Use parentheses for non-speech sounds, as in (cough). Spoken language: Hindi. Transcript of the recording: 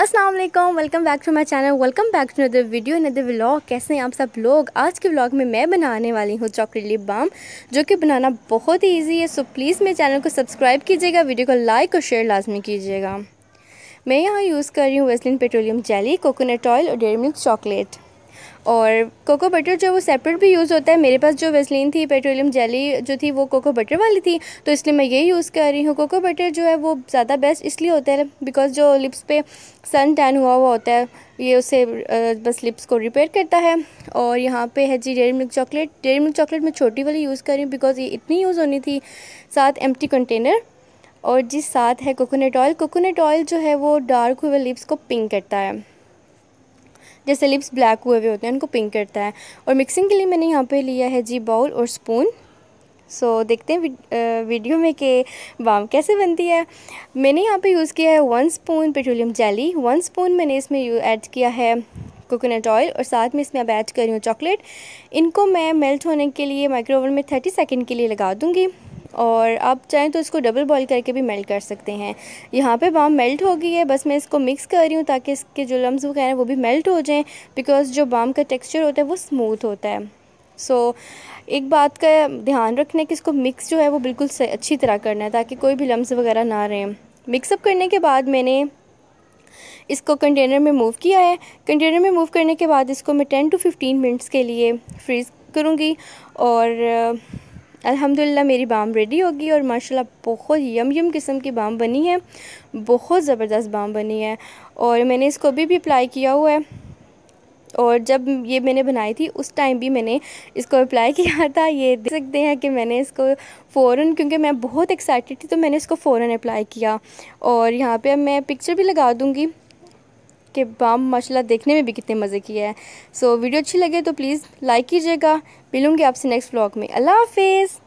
अस्सलाम वालेकुम welcome back to my channel welcome back to other video other vlog कैसे हैं आप सब लोग आज के व्लॉग में मैं बनाने वाली हूँ चॉकलेट लिप बाम जो कि बनाना बहुत ही ईजी है सो प्लीज़ मेरे चैनल को सब्सक्राइब कीजिएगा वीडियो को लाइक और शेयर लाजमी कीजिएगा मैं यहाँ यूज़ कर रही हूँ Vaseline petroleum jelly coconut oil और डेयरी मिल्क चॉकलेट और कोको बटर जो वो सेपरेट भी यूज़ होता है मेरे पास जो वेस्लिन थी पेट्रोलियम जेली जो थी वो कोको बटर वाली थी तो इसलिए मैं ये यूज़ कर रही हूँ कोको बटर जो है वो ज़्यादा बेस्ट इसलिए होता है बिकॉज जो लिप्स पे सन टैन हुआ हुआ होता है ये उसे बस लिप्स को रिपेयर करता है और यहाँ पे है जी Dairy Milk chocolate Dairy Milk chocolate मैं छोटी वाली यूज़ कर रही हूँ बिकॉज़ ये इतनी यूज़ होनी थी साथ एम कंटेनर और जी साथ है कोकोनट ऑयल कोकोनट ऑयल जो है वो डार्क हुए लिप्स को पिंक करता है जैसे लिप्स ब्लैक हुए हुए होते हैं उनको पिंक करता है और मिक्सिंग के लिए मैंने यहाँ पे लिया है जी बाउल और स्पून सो so, देखते हैं वीडियो में कि वाम कैसे बनती है मैंने यहाँ पे यूज़ किया है one spoon petroleum jelly one spoon मैंने इसमें ऐड किया है कोकोनट ऑयल और साथ में इसमें अब ऐड कर रही हूँ चॉकलेट इनको मैं मेल्ट होने के लिए माइक्रोवेव में थर्टी सेकेंड के लिए लगा दूँगी और आप चाहें तो इसको डबल बॉईल करके भी मेल्ट कर सकते हैं यहाँ पे बाम मेल्ट हो गई है बस मैं इसको मिक्स कर रही हूँ ताकि इसके जो लम्स वगैरह हैं वो भी मेल्ट हो जाएँ बिकॉज़ जो बाम का टेक्स्चर होता है वो स्मूथ होता है सो so, एक बात का ध्यान रखना है कि इसको मिक्स जो है वो बिल्कुल अच्छी तरह करना है ताकि कोई भी लम्स वगैरह ना रहें मिक्सअप करने के बाद मैंने इसको कंटेनर में मूव किया है कंटेनर में मूव करने के बाद इसको मैं टेन टू फिफ्टीन मिनट्स के लिए फ्रीज़ करूँगी और अल्हम्दुलिल्लाह मेरी बाम रेडी होगी और माशाल्लाह बहुत यम यम किस्म की बाम बनी है बहुत ज़बरदस्त बाम बनी है और मैंने इसको भी, भी अप्लाई किया हुआ है और जब ये मैंने बनाई थी उस टाइम भी मैंने इसको अप्लाई (laughs) किया था ये देख सकते हैं कि मैंने इसको फ़ौर क्योंकि मैं बहुत एक्साइटेड थी तो मैंने इसको फ़ौर अप्लाई किया और यहाँ पर मैं पिक्चर भी लगा दूँगी के बाम माशाल्लाह देखने में भी कितने मज़े किया है सो so, वीडियो अच्छी लगे तो प्लीज़ लाइक कीजिएगा मिलूँगी आपसे नेक्स्ट ब्लॉग में अल्लाह हाफिज़